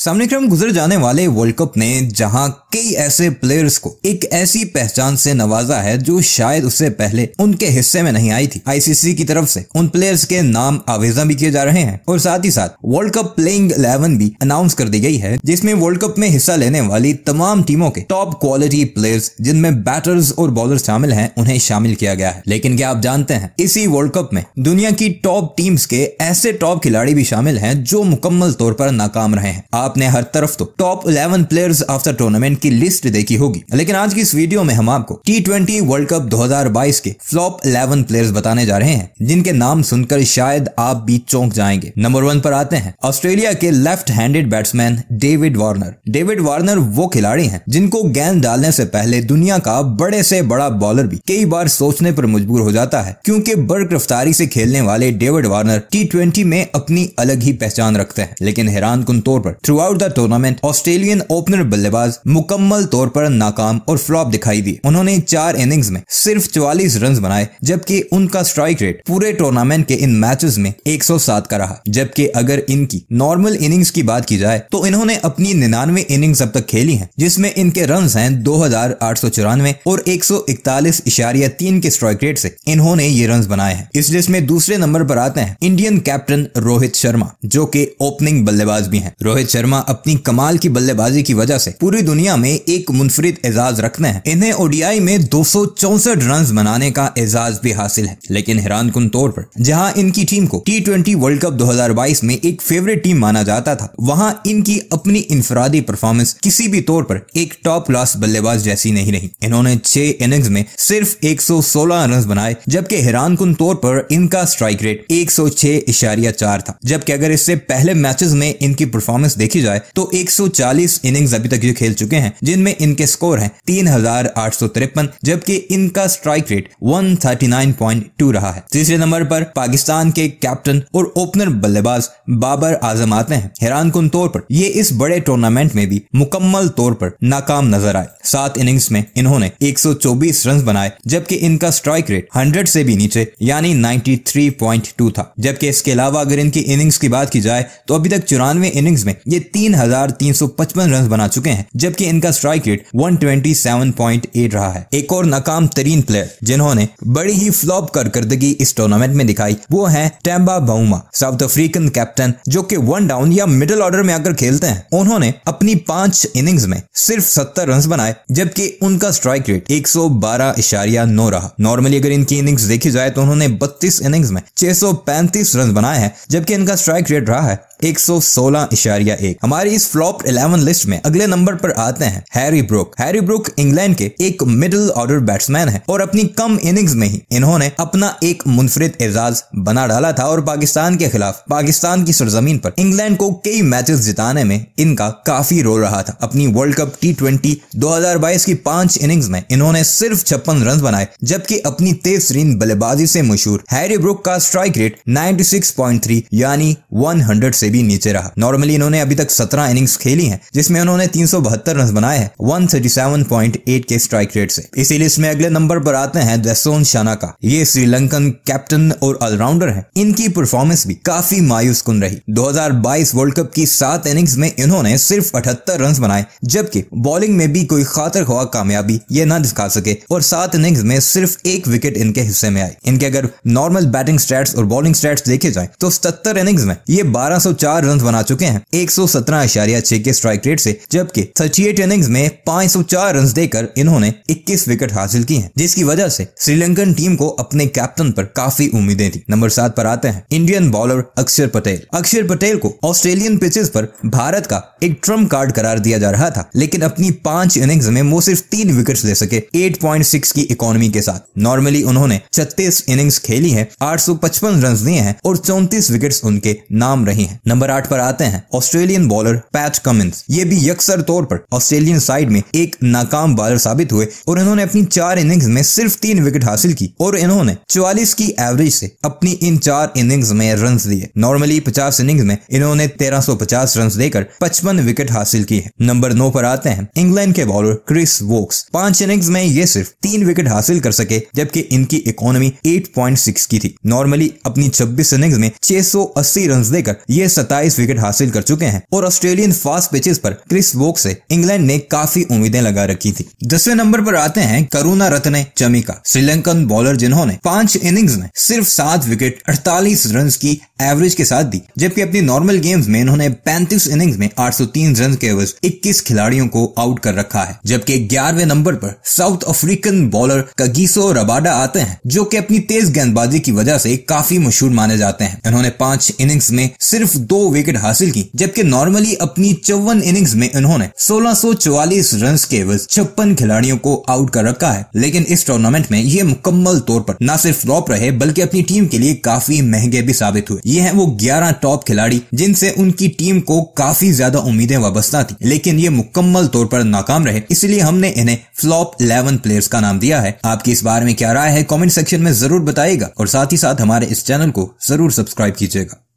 सामने क्रम गुजर जाने वाले वर्ल्ड कप ने जहां कई ऐसे प्लेयर्स को एक ऐसी पहचान से नवाजा है जो शायद उससे पहले उनके हिस्से में नहीं आई थी आईसीसी की तरफ से उन प्लेयर्स के नाम आवेजा भी किए जा रहे हैं और साथ ही साथ वर्ल्ड कप प्लेइंग इलेवन भी अनाउंस कर दी गई है जिसमें वर्ल्ड कप में हिस्सा लेने वाली तमाम टीमों के टॉप क्वालिटी प्लेयर्स जिनमें बैटर्स और बॉलर शामिल है उन्हें शामिल किया गया है लेकिन क्या आप जानते हैं इसी वर्ल्ड कप में दुनिया की टॉप टीम्स के ऐसे टॉप खिलाड़ी भी शामिल हैं जो मुकम्मल तौर पर नाकाम रहे हैं आपने हर तरफ तो top eleven players of the tournament की लिस्ट देखी होगी लेकिन आज की इस वीडियो में हम आपको टी ट्वेंटी वर्ल्ड कप 2022 के फ्लॉप 11 प्लेयर्स बताने जा रहे हैं जिनके नाम सुनकर शायद आप भी चौंक जाएंगे नंबर वन पर आते हैं ऑस्ट्रेलिया के left handed batsman David Warner David Warner वो खिलाड़ी है जिनको गेंद डालने से पहले दुनिया का बड़े से बड़ा बॉलर भी कई बार सोचने पर मजबूर हो जाता है क्योंकि बर्क रफ्तारी से खेलने वाले डेविड वार्नर टी में अपनी अलग ही पहचान रखते हैं लेकिन हैरान कुन तौर पर throughout the tournament Australian opener बल्लेबाज मुक मुकम्मल तौर पर नाकाम और फ्लॉप दिखाई दी उन्होंने चार इनिंग्स में सिर्फ चौवालीस रन बनाए जबकि उनका स्ट्राइक रेट पूरे टूर्नामेंट के इन मैचेस में 107 का रहा जबकि अगर इनकी नॉर्मल इनिंग्स की बात की जाए तो इन्होंने अपनी निन्यानवे इनिंग्स अब तक खेली है जिसमे इनके रन है दो और एक तीन के स्ट्राइक रेट ऐसी इन्होंने ये रन बनाए हैं इस लिस्ट में दूसरे नंबर पर आते हैं इंडियन कैप्टन रोहित शर्मा जो की ओपनिंग बल्लेबाज भी है रोहित शर्मा अपनी कमाल की बल्लेबाजी की वजह ऐसी पूरी दुनिया में एक मुनफरद एजाज रखना है इन्हें ओडीआई में दो सौ चौसठ रन बनाने का एजाज भी हासिल है लेकिन हैरान कन तौर पर जहाँ इनकी टीम को टी ट्वेंटी वर्ल्ड कप दो हजार बाईस में एक फेवरेट टीम माना जाता था वहाँ इनकी अपनी इंफरादी परफॉर्मेंस किसी भी तौर पर एक टॉप क्लास बल्लेबाज जैसी नहीं रही इन्होंने छह इनिंग्स में सिर्फ एक सौ सोलह रन बनाए जबकि हैरान कन तौर पर इनका स्ट्राइक रेट एक सौ छह इशारिया चार था जबकि अगर इससे पहले मैचेस में इनकी परफॉर्मेंस देखी जाए तो एक सौ चालीस इनिंग्स अभी तक ये खेल चुके हैं हैं जिनमें इनके स्कोर हैं तीन जबकि इनका स्ट्राइक रेट 139.2 रहा है तीसरे नंबर पर पाकिस्तान के कैप्टन और ओपनर बल्लेबाज बाबर आजम आते हैं हैरान कन तौर पर ये इस बड़े टूर्नामेंट में भी मुकम्मल तौर पर नाकाम नजर आए सात इनिंग्स में इन्होंने 124 रन बनाए जबकि इनका स्ट्राइक रेट 100 से भी नीचे यानी 93.2 था जबकि इसके अलावा अगर इनकी इनिंग्स की बात की जाए तो अभी तक चौरानवे इनिंग्स में ये तीन हजार तीन सौ पचपन रन बना चुके हैं जबकि इनका जिनका स्ट्राइक रेट 127.8 रहा है एक और नाकाम तरीन प्लेयर जिन्होंने बड़ी ही फ्लॉप कारकर्दगी इस टूर्नामेंट में दिखाई वो है Temba Bavuma South African captain जो की वन डाउन या मिडिल ऑर्डर में आकर खेलते हैं उन्होंने अपनी पांच इनिंग्स में सिर्फ सत्तर रन बनाए जबकि उनका स्ट्राइक रेट एक रहा नॉर्मली अगर इनकी इनिंग्स देखी जाए तो उन्होंने बत्तीस इनिंग्स में छह रन बनाए हैं जबकि इनका स्ट्राइक रेट रहा है एक इशारिया एक हमारी इस फ्लॉप इलेवन लिस्ट में अगले नंबर पर आते हैं Harry Brook Harry Brook England के एक मिडिल ऑर्डर बैट्समैन है और अपनी कम इनिंग्स में ही इन्होंने अपना एक मुनफरद एजाज बना डाला था और पाकिस्तान के खिलाफ पाकिस्तान की सरजमीन पर इंग्लैंड को कई मैचेस जिताने में इनका काफी रोल रहा था अपनी वर्ल्ड कप टी ट्वेंटी की पांच इनिंग्स में इन्होंने सिर्फ छप्पन रन बनाए जबकि अपनी तेज तरीन बल्लेबाजी से मशहूर हैरी ब्रुक का स्ट्राइक रेट नाइन्टी यानी वन से भी नीचे रहा नॉर्मली इन्होंने अभी तक सत्रह इनिंग्स खेली है जिसमें उन्होंने तीन सौ बहत्तर रन बनाए हैं एट के स्ट्राइक रेट से इसी लिस्ट में अगले नंबर पर आते हैं दसोन का ये श्रीलंकन कैप्टन और ऑलराउंडर है इनकी परफॉर्मेंस भी काफी मायूस कुन रही दो हजार बाईस वर्ल्ड कप की सात इनिंग्स में इन्होंने सिर्फ अठहत्तर रन बनाए जबकि बॉलिंग में भी कोई खातर हुआ कामयाबी ये न दिखा सके और सात इनिंग्स में सिर्फ एक विकेट इनके हिस्से में आई इनके अगर नॉर्मल बैटिंग स्टैट्स और बॉलिंग स्टैट्स देखे जाए तो सत्तर इनिंग्स में ये बारह सौ चार रन बना चुके हैं एक के स्ट्राइक रेट से जबकि एट इनिंग्स में चार रन देकर इन्होंने इक्कीस विकेट हासिल की है जिसकी वजह से श्रीलंकन टीम को अपने कैप्टन पर काफी उम्मीदें थी नंबर सात पर आते हैं इंडियन बॉलर अक्षर पटेल अक्षर पटेल को ऑस्ट्रेलियन पिचेस पर भारत का एक ट्रम्प कार्ड करार दिया जा रहा था लेकिन अपनी पांच इनिंग्स में वो सिर्फ तीन विकेट ले सके 8.6 की इकोनॉमी के साथ नॉर्मली उन्होंने 36 इनिंग्स खेली है 855 रन दिए हैं और चौतीस विकेट्स उनके नाम रही हैं नंबर आठ पर आते हैं ऑस्ट्रेलियन बॉलर पैट कमिंस ये भी यकसर तौर पर ऑस्ट्रेलियन साइड में एक नाकाम बॉलर साबित हुए और इन्होंने अपनी चार इनिंग्स में सिर्फ तीन विकेट हासिल की और इन्होंने चौवालीस की एवरेज से अपनी इन चार इनिंग्स में रन दिए नॉर्मली पचास इनिंग्स में इन्होंने 1350 रन देकर 55 विकेट हासिल की है नंबर नौ पर आते हैं इंग्लैंड के बॉलर क्रिस वोक्स पांच इनिंग्स में ये सिर्फ तीन विकेट हासिल कर सके जबकि इनकी इकोनॉमी एट की थी नॉर्मली अपनी छब्बीस इनिंग्स में छह रन देकर ये सत्ताईस विकेट हासिल कर चुके हैं और ऑस्ट्रेलियन फास्ट पिचेस पर क्रिस वोक से इंग्लैंड ने काफी उम्मीदें लगा रखी थी दसवें नंबर पर आते हैं Karunaratne Chamika Sri Lankan bowler जिन्होंने पांच इनिंग्स में सिर्फ सात विकेट अड़तालीस रन की एवरेज के साथ दी जबकि अपनी नॉर्मल गेम्स में इन्होंने पैंतीस इनिंग्स में आठ रन के एवज इक्कीस खिलाड़ियों को आउट कर रखा है जबकि ग्यारहवें नंबर पर South African bowler Kagiso Rabada आते हैं जो कि अपनी तेज गेंदबाजी की वजह से काफी मशहूर माने जाते हैं इन्होंने पांच इनिंग्स में सिर्फ दो विकेट हासिल की जबकि नॉर्मली अपनी चौवन इनिंग्स में इन्होंने 1644 रन के एवज छप्पन खिलाड़ियों को आउट कर रखा है लेकिन इस टूर्नामेंट में ये मुकम्मल तौर पर न सिर्फ फ्लॉप रहे बल्कि अपनी टीम के लिए काफी महंगे भी साबित हुए ये हैं वो 11 टॉप खिलाड़ी जिनसे उनकी टीम को काफी ज्यादा उम्मीदें वाबस्ता थी लेकिन ये मुकम्मल तौर पर नाकाम रहे इसलिए हमने इन्हें फ्लॉप इलेवन प्लेयर्स का नाम दिया है आपकी इस बारे में क्या राय है कॉमेंट सेक्शन में जरूर बताएगा और साथ ही साथ हमारे इस चैनल को जरूर सब्सक्राइब कीजिएगा